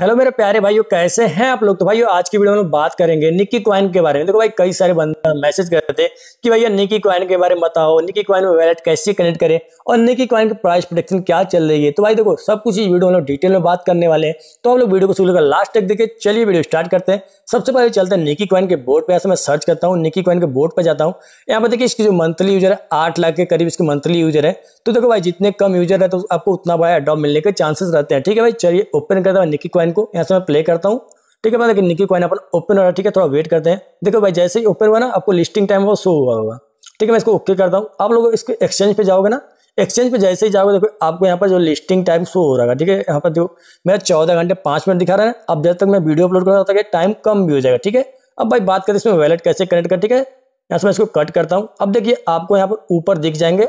hello मेरे प्यारे भाइयों कैसे हैं आप लोग तो भाइयों आज की वीडियो में बात करेंगे निक्की क्वाइन के बारे में देखो भाई कई सारे बंदे मैसेज कर रहे थे कि भैया निक्की क्वाइन के बारे में बताओ निक्की क्वाइन में वैलेट कैसे कनेक्ट करें और निक्की क्वाइन की प्राइस प्रोडक्शन क्या चल रही है तो भाई देखो सब कुछ इस वीडियो में डिटेल में बात करने वाले हैं तो आप लोग वीडियो को शुरू कर लास्ट तक देखे चलिए वीडियो स्टार्ट करते हैं सबसे पहले चलते हैं निकी क्वाइन के बोर्ड पर ऐसे मैं सर्च करता हूँ निकी क्वाइन के बोर्ड पर जाता हूँ यहाँ पर देखिए इसकी जो मंथली यूजर है आठ लाख के करीब इसकी मंथली यूजर है तो देखो भाई जितने कम यूजर है तो आपको उतना बड़ा अडॉप मिलने के चांसेस रहते हैं ठीक है भाई चलिए ओपन करता हूँ निकी कॉइन को यहाँ से मैं प्ले करता हूँ ठीक है भाई देखिए निकी कॉइन अपन ओपन हो रहा है ठीक है थोड़ा वेट करते हैं देखो भाई जैसे ही ओपन हुआ ना आपको लिस्टिंग टाइम वो शो हुआ होगा ठीक है मैं इसको ओके करता हूँ आप लोग इसके एक्सचेंज पे जाओगे ना एक्सचेंज पे जैसे ही जाओगे देखो आपको यहाँ पर जो लिस्टिंग टाइम शो हो रहा है ठीक है यहाँ पर देखो मेरा चौदह घंटे पाँच मिनट दिखा रहा है अब जब तक मैं वीडियो अपलोड कर रहा था टाइम कम भी हो जाएगा ठीक है अब भाई बात करें इसमें वैलेट कैसे कनेक्ट कर ठीक है यहाँ से मैं इसको कट करता हूँ अब देखिए आपको यहाँ पर ऊपर दिख जाएंगे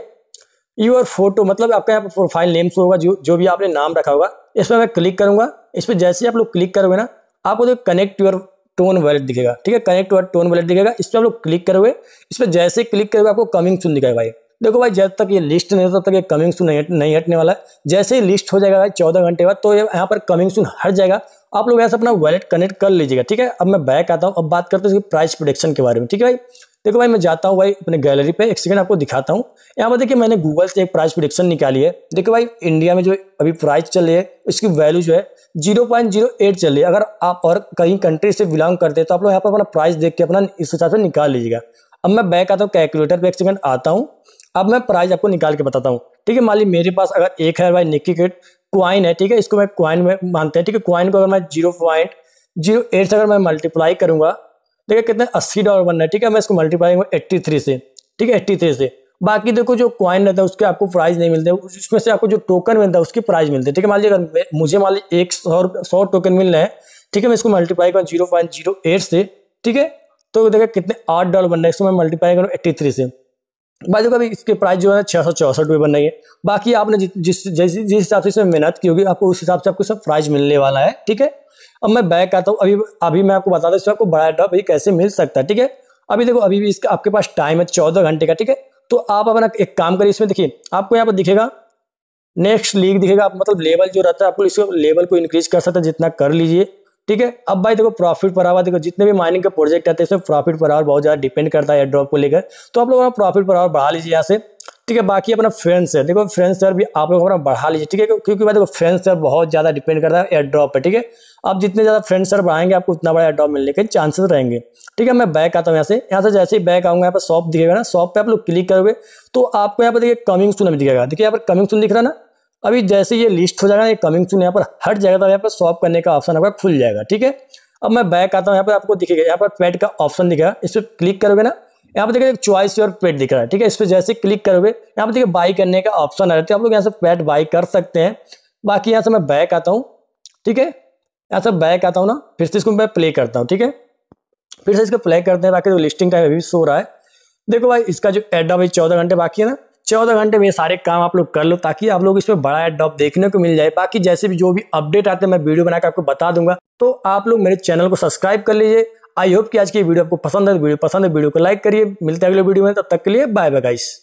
यूर फोटो मतलब आपका यहाँ पर प्रोफाइल नेम होगा जो जो भी आपने नाम रखा होगा इस पर मैं क्लिक करूंगा इस पर जैसे आप लोग क्लिक करोगे ना आपको देखो कनेक्ट यूर टोन वैलेट दिखेगा ठीक है कनेक्ट यूर टोन वैलेट दिखेगा इस पर आप लोग क्लिक करोगे इस पर जैसे क्लिक करोगे आपको कमिंग सुन दिखाएगा भाई देखो भाई जब तक ये लिस्ट नहीं होता तब तक ये कमिंग सुन नहीं हटने वाला है जैसे ही लिस्ट हो जाएगा भाई चौदह घंटे बाद तो ये यहाँ पर कमिंग सुन हट जाएगा आप लोग यहाँ से अपना वैलेट कनेक्ट कर लीजिएगा ठीक है अब मैं बैक आता हूँ अब बात करते हैं प्राइस प्रोडक्शन के बारे में ठीक है भाई देखो भाई मैं जाता हूँ भाई अपने गैलरी पे एक सेकंड आपको दिखाता हूँ यहाँ पर देखिए मैंने गूगल से एक प्राइस प्रोडिक्शन निकाली है देखो भाई इंडिया में जो अभी प्राइस चल रही है इसकी वैल्यू जो है जीरो पॉइंट जीरो एट चल रही है अगर आप और कहीं कंट्री से बिलोंग करते हैं तो आप लोग यहाँ पर अपना प्राइस देख के अपना इस हिसाब से निकाल लीजिएगा अब मैं बैक आता हूँ कैलकुलेटर पर एक सेकंड आता हूँ अब मैं प्राइस आपको निकाल के बताता हूँ ठीक है मान ली मेरे पास अगर एक है भाई निक्की किट क्वाइन है ठीक है इसको मैं क्वाइन में मानते हैं ठीक है क्वाइन को अगर मैं जीरो पॉइंट जीरो एट से अगर मैं मल्टीप्लाई करूंगा देखिए कितने अस्सी डॉलर बनना है ठीक है मैं इसको मल्टीप्लाई करूँगा एट्टी थ्री से ठीक है एट्टी थ्री से बाकी देखो जो कॉइन रहता है उसके आपको प्राइज नहीं मिलते उसमें से आपको जो टोकन मिलता है उसकी प्राइज मिलती है ठीक है मान लीजिए अगर मुझे मान लीजिए एक सौ सौ टोकन मिल रहे हैं ठीक है मैं इसको मल्टीप्लाई करूँ जीरो पॉइंट जीरो एट से ठीक है तो देखिए कितने आठ डॉलर बनना है इसको मैं मल्टीप्लाई करूँ एट्टी थ्री से बाजू का भी इसके प्राइस जो है छः सौ चौसठ बन रही है बाकी आपने जिस जिस जिस हिसाब से इसमें मेहनत की होगी आपको उस हिसाब से आपको सब प्राइस मिलने वाला है ठीक है अब मैं बैक आता हूँ अभी अभी मैं आपको बता दूँ इसमें आपको बड़ा डॉप भी कैसे मिल सकता है ठीक है अभी देखो अभी भी इसका आपके पास टाइम है चौदह घंटे का ठीक है तो आप अपना एक काम करिए इसमें देखिए आपको यहाँ पर दिखेगा नेक्स्ट लीग दिखेगा आप मतलब लेवल जो रहता है आपको इसको लेवल को इंक्रीज कर सकते हैं जितना कर लीजिए ठीक है अब भाई देखो प्रॉफिट पर आवर देखो जितने भी माइनिंग के प्रोजेक्ट आते हैं इसमें प्रॉफिट पर आवर बहुत ज़्यादा डिपेंड करता है ड्रॉप को लेकर तो आप लोग अपना प्रॉफिट पर आवर बढ़ा लीजिए यहाँ से ठीक है बाकी अपना फ्रेंड सर देखो फ्रेंड सर भी आप लोग अपना बढ़ा लीजिए ठीक है क्योंकि भाई देखो फ्रेंड सर बहुत ज़्यादा डिपेंड करता है ड्रॉप पर ठीक है आप जितने ज़्यादा फ्रेंड सर बढ़ाएंगे आपको उतना बड़ा एड्रॉप मिलने के चांसेस रहेंगे ठीक है मैं बैक आता हूँ यहाँ से यहाँ से जैसे ही बैक आऊंगा यहाँ पर शॉप दिखेगा ना शॉप पर आप लोग क्लिक करोगे तो आपको यहाँ पर देखिए कमिंग अभी दिखेगा देखिए यहाँ पर कमिंग सुन दिख रहा है ना अभी जैसे ये लिस्ट हो जाएगा ये कमिंग सुन यहाँ पर हट जाएगा तो यहाँ पर स्वॉप करने का ऑप्शन आपका खुल जाएगा ठीक है अब मैं बैक आता हूँ यहाँ पर आपको दिखेगा यहाँ पर पेड का ऑप्शन दिखेगा इस पर क्लिक करोगे ना यहाँ पर देखिए चॉइस योर पेट दिख रहा है ठीक है इस पर जैसे क्लिक करोगे यहाँ पर देखिए बाई करने का ऑप्शन आ जाता है तो आप लोग यहाँ से पेट बाई कर सकते हैं बाकी यहाँ से मैं बैक आता हूँ ठीक है यहाँ से बैक आता हूँ ना फिर से इसको मैं प्ले करता हूँ ठीक है फिर से इसको प्ले करते हैं बाकी जो लिस्टिंग टाइम अभी सो रहा है देखो भाई इसका जो एडा भाई चौदह घंटे बाकी है ना चौदह घंटे में ये सारे काम आप लोग कर लो ताकि आप लोग इसमें बड़ा एडॉप देखने को मिल जाए बाकी जैसे भी जो भी अपडेट आते हैं मैं वीडियो बनाकर आपको बता दूंगा तो आप लोग मेरे चैनल को सब्सक्राइब कर लीजिए आई होप कि आज की वीडियो आपको पसंद है वीडियो पसंद है वीडियो को लाइक करिए मिलते हैं अगले वीडियो में तब तक के लिए बाय बाय बाइस